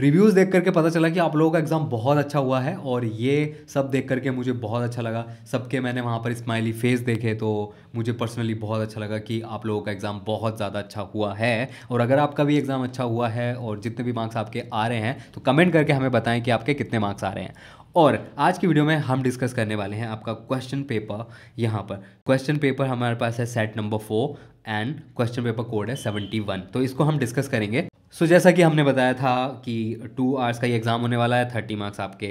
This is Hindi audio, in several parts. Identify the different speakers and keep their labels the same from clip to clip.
Speaker 1: रिव्यूज़ देख करके पता चला कि आप लोगों का एग्ज़ाम बहुत अच्छा हुआ है और ये सब देख करके मुझे बहुत अच्छा लगा सबके मैंने वहाँ पर स्माइली फेस देखे तो मुझे पर्सनली बहुत अच्छा लगा कि आप लोगों का एग्ज़ाम बहुत ज़्यादा अच्छा हुआ है और अगर आपका भी एग्ज़ाम अच्छा हुआ है और जितने भी मार्क्स आपके आ रहे हैं तो कमेंट करके हमें बताएं कि आपके कितने मार्क्स आ रहे हैं और आज की वीडियो में हम डिस्कस करने वाले हैं आपका क्वेश्चन पेपर यहाँ पर क्वेश्चन पेपर हमारे पास है set number four and question paper code है सेवेंटी वन तो इसको हम डिस्कस करेंगे सो so, जैसा कि हमने बताया था कि टू आवर्स का ये एग्ज़ाम होने वाला है थर्टी मार्क्स आपके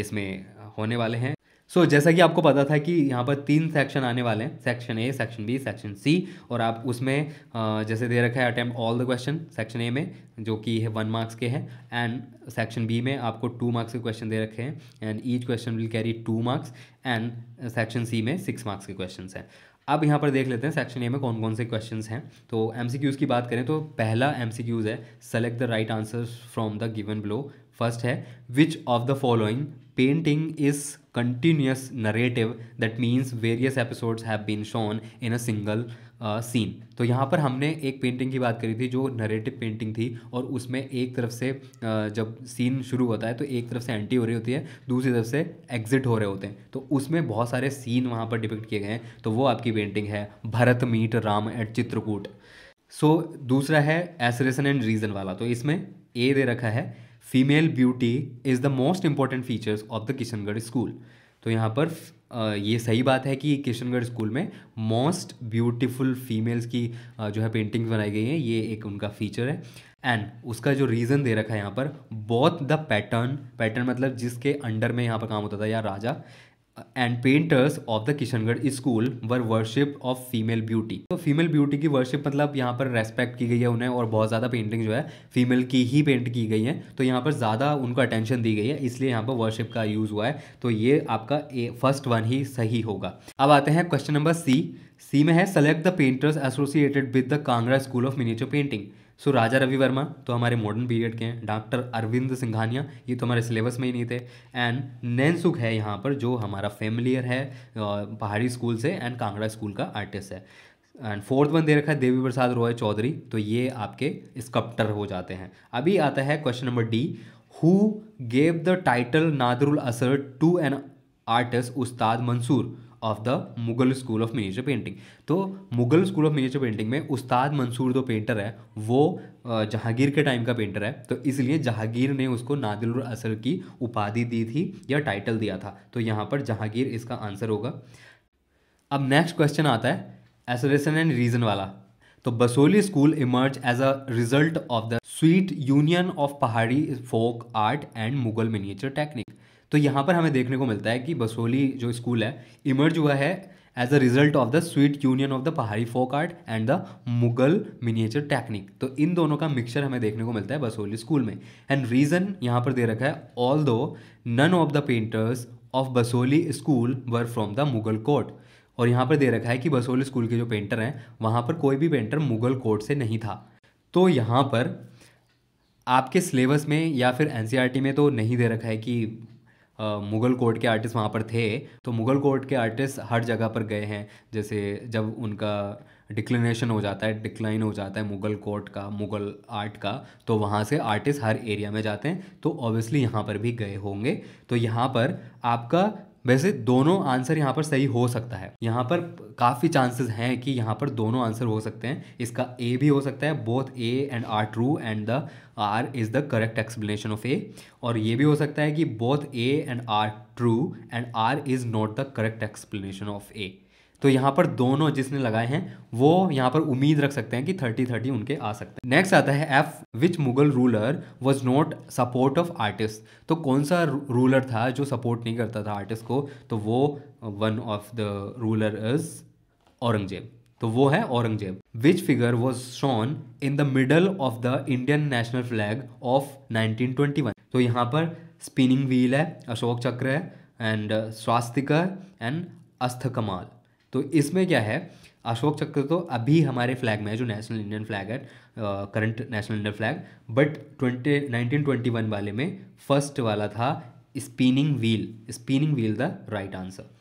Speaker 1: इसमें होने वाले हैं सो so, जैसा कि आपको पता था कि यहाँ पर तीन सेक्शन आने वाले हैं section A section B section C और आप उसमें जैसे दे रखा है attempt all the question section A में जो कि है वन मार्क्स के हैं एंड सेक्शन बी में आपको टू मार्क्स के क्वेश्चन दे रखे हैं and each question will carry two marks and section C में सिक्स मार्क्स के क्वेश्चन हैं अब यहाँ पर देख लेते हैं सेक्शन ए में कौन कौन से क्वेश्चन हैं तो एम की बात करें तो पहला एम है select the right answer from the given below first है which of the following painting is continuous narrative that means various episodes have been shown in a single scene तो यहाँ पर हमने एक पेंटिंग की बात करी थी जो नरेटिव पेंटिंग थी और उसमें एक तरफ से जब सीन शुरू होता है तो एक तरफ से एंट्री हो रही होती है दूसरी तरफ से एग्जिट हो रहे होते हैं तो उसमें बहुत सारे सीन वहाँ पर डिपिक्ट किए गए हैं तो वो आपकी पेंटिंग है Bharat meet Ram at Chitrakoot so so, दूसरा है एसरेसन एंड रीज़न वाला तो इसमें ए दे रखा है female beauty is the most important features of the Kishangarh school तो यहाँ पर ये सही बात है कि किशनगढ़ स्कूल में मोस्ट ब्यूटीफुल फीमेल्स की जो है पेंटिंग्स बनाई गई हैं ये एक उनका फीचर है एंड उसका जो रीज़न दे रखा है यहाँ पर बॉथ द पैटर्न पैटर्न मतलब जिसके अंडर में यहाँ पर काम होता था या raja and painters of the Kishangarh school were worship of female beauty तो फीमेल ब्यूटी की वर्शिप मतलब यहाँ पर रेस्पेक्ट की गई है उन्हें और बहुत ज़्यादा पेंटिंग जो है फीमेल की ही पेंट की गई है तो यहाँ पर ज़्यादा उनको अटेंशन दी गई है इसलिए यहाँ पर वर्शिप का यूज़ हुआ है तो ये आपका फर्स्ट वन ही सही होगा अब आते हैं क्वेश्चन नंबर सी सी में है select the painters associated with the Kangra school of miniature painting so so, Raja Ravi Varma तो हमारे मॉडर्न पीरियड के हैं डॉक्टर अरविंद सिंघानिया ये तो हमारे सिलेबस में ही नहीं थे एंड नैन सुख है यहाँ पर जो हमारा फेमिलियर है पहाड़ी स्कूल से एंड कांगड़ा स्कूल का आर्टिस्ट है एंड फोर्थ वन दे रखा है देवी प्रसाद रॉय चौधरी तो ये आपके स्कप्टर हो जाते हैं अभी आता है question number D who gave the title Nadirul Asr to an artist Ustad Mansur of the Mughal school of miniature painting तो Mughal school of miniature painting में उस्ताद मंसूर जो पेंटर है वो जहांगीर के टाइम का पेंटर है तो इसलिए जहांगीर ने उसको नादिल असर की उपाधि दी थी या टाइटल दिया था तो यहाँ पर जहांगीर इसका आंसर होगा अब नेक्स्ट क्वेश्चन आता है एसोरेशन एंड रीज़न वाला तो Basohli school emerge as a result of the sweet union of Pahari folk art and Mughal miniature technique तो यहाँ पर हमें देखने को मिलता है कि बसोली जो स्कूल है इमर्ज हुआ है as a result of the sweet union of the Pahari folk art and the Mughal miniature technique तो इन दोनों का मिक्सचर हमें देखने को मिलता है बसोली स्कूल में एंड रीज़न यहाँ पर दे रखा है although none of the painters of Basohli school were from the Mughal court और यहाँ पर दे रखा है कि बसोली स्कूल के जो पेंटर हैं वहाँ पर कोई भी पेंटर मुगल कोर्ट से नहीं था तो यहाँ पर आपके सिलेबस में या फिर एन e में तो नहीं दे रखा है कि मुग़ल कोर्ट के आर्टिस्ट वहाँ पर थे तो मुग़ल कोर्ट के आर्टिस्ट हर जगह पर गए हैं जैसे जब उनका डिक्लिनेशन हो जाता है डिक्लाइन हो जाता है मुग़ल कोर्ट का मुग़ल आर्ट का तो वहाँ से आर्टिस्ट हर एरिया में जाते हैं तो ऑब्वियसली यहाँ पर भी गए होंगे तो यहाँ पर आपका वैसे दोनों आंसर यहाँ पर सही हो सकता है यहाँ पर काफ़ी चांसेस हैं कि यहाँ पर दोनों आंसर हो सकते हैं इसका ए भी हो सकता है both A and R true and the R is the correct explanation of A और ये भी हो सकता है कि both A and R true and R is not the correct explanation of A तो यहाँ पर दोनों जिसने लगाए हैं वो यहाँ पर उम्मीद रख सकते हैं कि थर्टी थर्टी उनके आ सकते हैं नेक्स्ट आता है F which Mughal ruler was not support of artist तो कौन सा रूलर था जो सपोर्ट नहीं करता था आर्टिस्ट को तो वो one of the ruler is Aurangzeb तो वो है Aurangzeb which figure was shown in the middle of the Indian national flag of 1921 तो यहाँ पर स्पिनिंग व्हील है अशोक चक्र है एंड स्वास्तिक uh, है एंड अस्थकमाल तो इसमें क्या है अशोक चक्र तो अभी हमारे फ्लैग में है जो नेशनल इंडियन फ्लैग है current national Indian flag but twenty nineteen twenty one वाले में फर्स्ट वाला था spinning wheel spinning wheel the right answer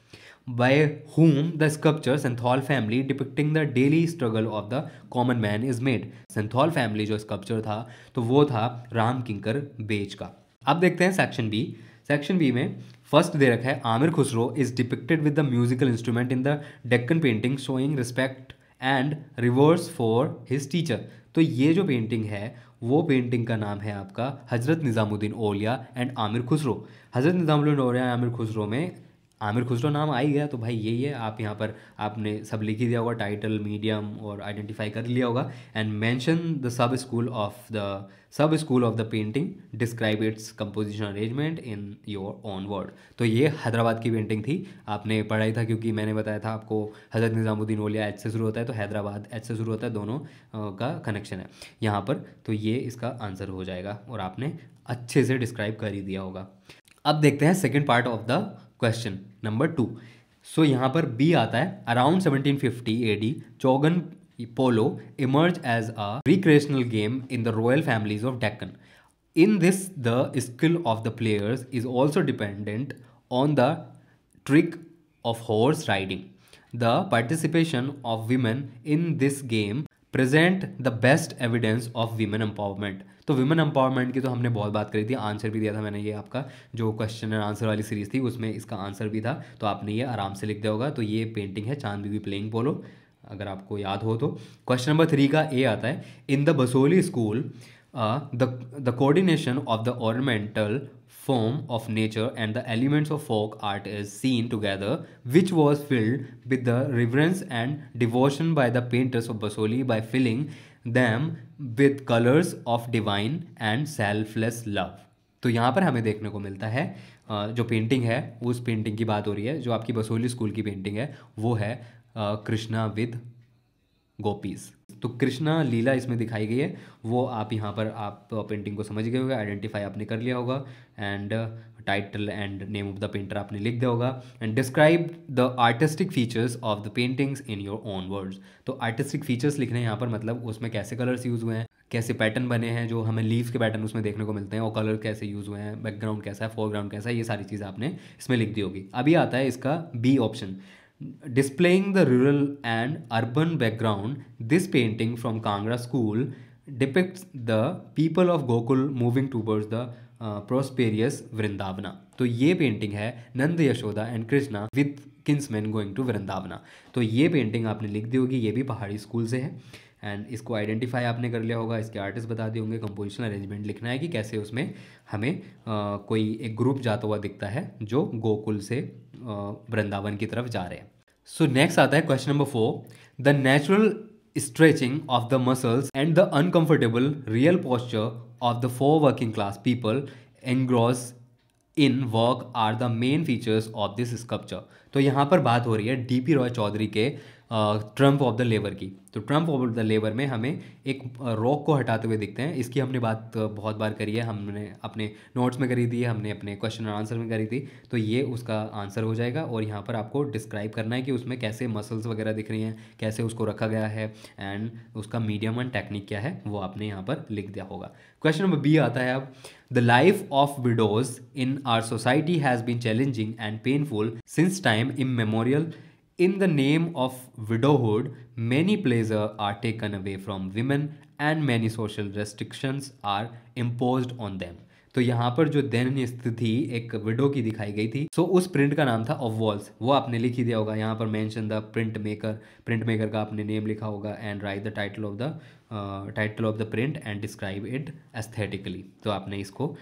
Speaker 1: by whom the sculpture Santhal family depicting the daily struggle of the common man is made. Santhal family जो sculpture था तो वो था राम किंकर बेज का अब देखते हैं सेक्शन बी सेक्शन बी में फर्स्ट दे रखा है Amir Khusro is depicted with the musical instrument in the Deccan painting showing respect and reverence for his teacher तो ये जो पेंटिंग है वो पेंटिंग का नाम है आपका हज़रत निज़ामुद्दीन ओलिया एंड आमिर खुसरो हज़रत निज़ामुद्दीन ओलिया एंड आमिर खुसरो में आमिर खुसरो नाम आ ही गया तो भाई यही है आप यहाँ पर आपने सब लिख ही दिया होगा टाइटल मीडियम और आइडेंटिफाई कर लिया होगा and mention the sub school of the sub school of the painting describe its composition arrangement in your own word तो ये हैदराबाद की पेंटिंग थी आपने पढ़ाई था क्योंकि मैंने बताया था आपको हजरत निज़ामुद्दीन ओलिया एच से शुरू होता है तो हैदराबाद एच से शुरू होता है दोनों का कनेक्शन है यहाँ पर तो ये इसका आंसर हो जाएगा और आपने अच्छे से डिस्क्राइब कर ही दिया होगा अब देखते हैं second part of the question number two so यहाँ पर बी आता है around 1750 AD chaugan polo emerge as a recreational game in the royal families of Deccan in this the skill of the players is also dependent on the trick of horse riding. The participation of women in this game present the best evidence of women empowerment तो वीमेन एम्पावरमेंट की तो हमने बहुत बात करी थी आंसर भी दिया था मैंने ये आपका जो क्वेश्चन एंड आंसर वाली सीरीज थी उसमें इसका आंसर भी था तो आपने ये आराम से लिख दिया होगा तो ये पेंटिंग है चांद बीबी प्लेइंग पोलो अगर आपको याद हो तो क्वेश्चन नंबर थ्री का ए आता है in the Basohli school the, the coordination of the ornamental form of nature and the elements of folk art is seen together, which was filled with the reverence and devotion by the painters of Basoli by filling them with colors of divine and selfless love. तो यहाँ पर हमें देखने को मिलता है जो पेंटिंग है उस पेंटिंग की बात हो रही है जो आपकी बसोली स्कूल की पेंटिंग है वो है कृष्णा विद गोपीस तो कृष्णा लीला इसमें दिखाई गई है वो आप यहाँ पर आप पेंटिंग को समझ गए होगा आइडेंटिफाई आपने कर लिया होगा and title and name of the painter आपने लिख दिया होगा and describe the artistic features of the paintings in your own words तो आर्टिस्टिक फीचर्स लिखने यहाँ पर मतलब उसमें कैसे कलर्स यूज़ हुए हैं कैसे पैटर्न बने हैं जो हमें लीव्स के पैटर्न उसमें देखने को मिलते हैं और कलर कैसे यूज़ हुए हैं बैकग्राउंड कैसा है फोरग्राउंड कैसा है ये सारी चीज आपने इसमें लिख दी होगी अभी आता है इसका B option Displaying the rural and urban background, this painting from Kangra school depicts the people of Gokul moving towards the prosperous uh, Vrindavana तो ये पेंटिंग है Nand Yashoda and Krishna with kinsman going to Vrindavana तो ये पेंटिंग आपने लिख दी होगी ये भी पहाड़ी स्कूल से है एंड इसको आइडेंटिफाई आपने कर लिया होगा इसके आर्टिस्ट बता दिए होंगे कंपोजिशन अरेंजमेंट लिखना है कि कैसे उसमें हमें आ, uh, कोई एक ग्रुप जाता हुआ दिखता है जो गोकुल से वृंदावन uh, की तरफ जा रहे हैं सो नेक्स्ट आता है question number four the natural stretching of the muscles and the uncomfortable real posture of the four working class people engross in work are the main features of this sculpture तो यहाँ पर बात हो रही है डी पी रॉय चौधरी के ट्रम्प ऑफ द लेबर की तो ट्रम्प ऑफ द लेबर में हमें एक रॉक को हटाते हुए दिखते हैं इसकी हमने बात बहुत बार करी है हमने अपने नोट्स में करी थी हमने अपने क्वेश्चन और आंसर में करी थी तो ये उसका आंसर हो जाएगा और यहाँ पर आपको डिस्क्राइब करना है कि उसमें कैसे मसल्स वगैरह दिख रही हैं कैसे उसको रखा गया है एंड उसका मीडियम एंड टेक्निक क्या है वो आपने यहाँ पर लिख दिया होगा क्वेश्चन नंबर बी आता है अब the life of widows in our society has been challenging and painful since time immemorial In the name of widowhood, many pleasures are taken away from women and many social restrictions are imposed on them. तो यहाँ पर जो दैन्य स्थिति एक विडो की दिखाई गई थी सो so, उस प्रिंट का नाम था ऑफ वॉल्स वो आपने लिख ही दिया होगा यहाँ पर mention the print maker print maker का आपने नेम लिखा होगा and write the title of the title of the print and describe it aesthetically तो आपने इसको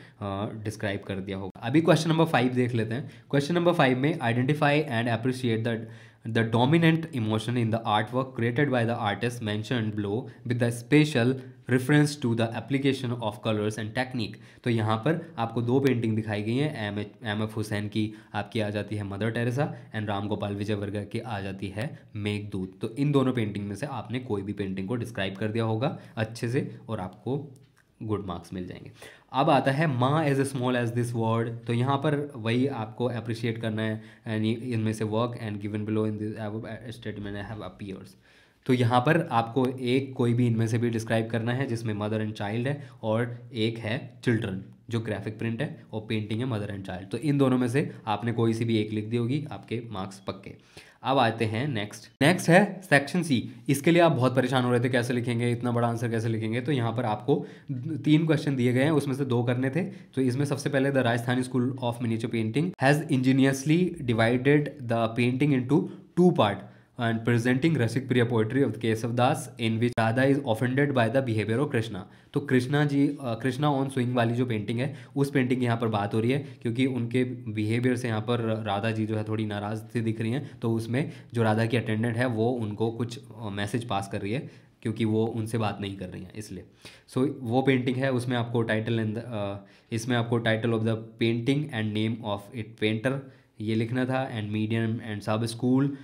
Speaker 1: डिस्क्राइब uh, कर दिया होगा अभी क्वेश्चन नंबर फाइव देख लेते हैं क्वेश्चन नंबर फाइव में identify and appreciate the The dominant emotion in the artwork created by the artist mentioned below with a special reference to the application of colors and technique. तो यहाँ पर आपको दो पेंटिंग दिखाई गई हैं M H M F Husain की आपकी आ जाती है Mother Teresa and Ram Gopal Vijay Varga की आ जाती है मेघदूत तो इन दोनों पेंटिंग में से आपने कोई भी पेंटिंग को डिस्क्राइब कर दिया होगा अच्छे से और आपको गुड मार्क्स मिल जाएंगे अब आता है माँ as a small age this word तो यहाँ पर वही आपको अप्रिशिएट करना है इन इनमें से work and given below in this statement I have appears तो यहाँ पर आपको एक कोई भी इनमें से भी डिस्क्राइब करना है जिसमें मदर एंड चाइल्ड है और एक है चिल्ड्रन जो ग्राफिक प्रिंट है और पेंटिंग है मदर एंड चाइल्ड तो इन दोनों में से आपने कोई सी भी एक लिख दी होगी आपके मार्क्स पक्के अब आते हैं नेक्स्ट नेक्स्ट है सेक्शन सी इसके लिए आप बहुत परेशान हो रहे थे कैसे लिखेंगे इतना बड़ा आंसर कैसे लिखेंगे तो यहाँ पर आपको तीन क्वेश्चन दिए गए हैं उसमें से दो करने थे तो इसमें सबसे पहले the Rajasthani school of miniature painting has ingeniously divided the painting into two part and presenting Rasik Priya poetry of Kesav Das in which Radha is offended by the behavior of Krishna. तो कृष्णा जी कृष्णा ऑन स्विंग वाली जो पेंटिंग है उस पेंटिंग की यहाँ पर बात हो रही है क्योंकि उनके बिहेवियर से यहाँ पर राधा जी जो है थोड़ी नाराज़ से दिख रही हैं तो उसमें जो राधा की अटेंडेंट है वो उनको कुछ मैसेज पास कर रही है क्योंकि वो उनसे बात नहीं कर रही हैं इसलिए सो so, वो पेंटिंग है उसमें आपको टाइटल एंड इसमें आपको title of the painting and name of it painter ये लिखना था and medium and sub school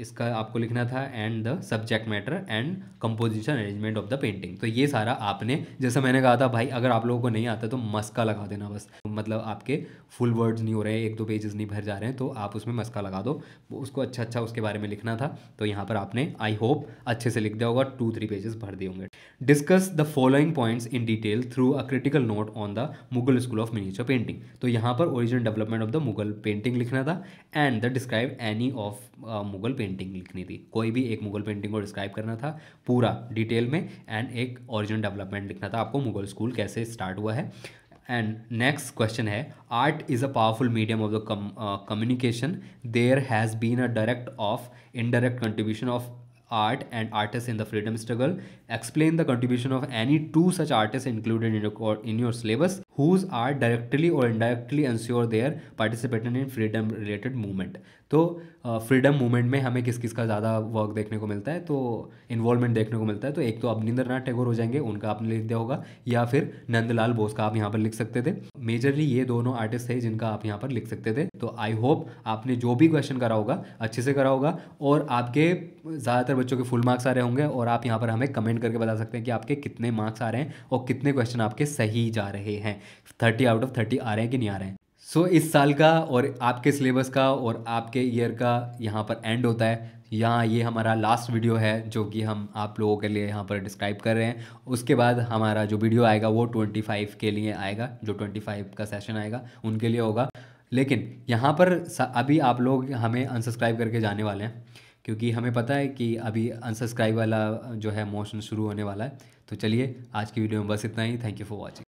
Speaker 1: इसका आपको लिखना था and the subject matter and composition arrangement of the painting तो ये सारा आपने जैसा मैंने कहा था भाई अगर आप लोगों को नहीं आता तो मस्का लगा देना बस मतलब आपके फुल वर्ड्स नहीं हो रहे हैं एक दो पेजेस नहीं भर जा रहे हैं तो आप उसमें मस्का लगा दो उसको अच्छा अच्छा उसके बारे में लिखना था तो यहाँ पर आपने आई होप अच्छे से लिख दिया होगा टू थ्री पेजेस भर दिए होंगे discuss the following points in detail through a critical note on the Mughal school of miniature painting तो यहाँ पर original development of the Mughal painting लिखना था and the describe any of Mughal painting लिखनी थी कोई भी एक मुगल पेंटिंग को डिस्क्राइब करना था पूरा डिटेल में एंड एक ओरिजिनल डेवलपमेंट लिखना था आपको मुगल स्कूल कैसे स्टार्ट हुआ है and next question is art is a powerful medium of the communication there has been a direct of indirect contribution of art and artist in the freedom struggle explain the contribution of any two such artist included in in your syllabus whose art directly और indirectly ensure their participated in freedom related movement तो फ्रीडम मूवमेंट में हमें किस किस का ज़्यादा वर्क देखने को मिलता है तो इन्वॉल्वमेंट देखने को मिलता है तो एक तो अवनिंद्र नाथ टैगोर हो जाएंगे उनका आपने लिख दिया होगा या फिर नंदलाल बोस का आप यहाँ पर लिख सकते थे मेजरली ये दोनों आर्टिस्ट थे जिनका आप यहाँ पर लिख सकते थे तो आई होप आपने जो भी क्वेश्चन करा होगा अच्छे से करा होगा और आपके ज़्यादातर बच्चों के फुल मार्क्स आ रहे होंगे और आप यहाँ पर हमें कमेंट करके बता सकते हैं कि आपके कितने मार्क्स आ रहे हैं और कितने क्वेश्चन आपके सही जा रहे हैं थर्टी आउट ऑफ थर्टी आ रहे हैं कि नहीं आ रहे हैं सो so, इस साल का और आपके सिलेबस का और आपके ईयर का यहाँ पर एंड होता है यहाँ ये हमारा लास्ट वीडियो है जो कि हम आप लोगों के लिए यहाँ पर डिस्क्राइब कर रहे हैं उसके बाद हमारा जो वीडियो आएगा वो 25 के लिए आएगा जो 25 का सेशन आएगा उनके लिए होगा लेकिन यहाँ पर अभी आप लोग हमें अनसब्सक्राइब करके जाने वाले हैं क्योंकि हमें पता है कि अभी अनसब्सक्राइब वाला जो है मोशन शुरू होने वाला है तो चलिए आज की वीडियो में बस इतना ही थैंक यू फॉर वॉचिंग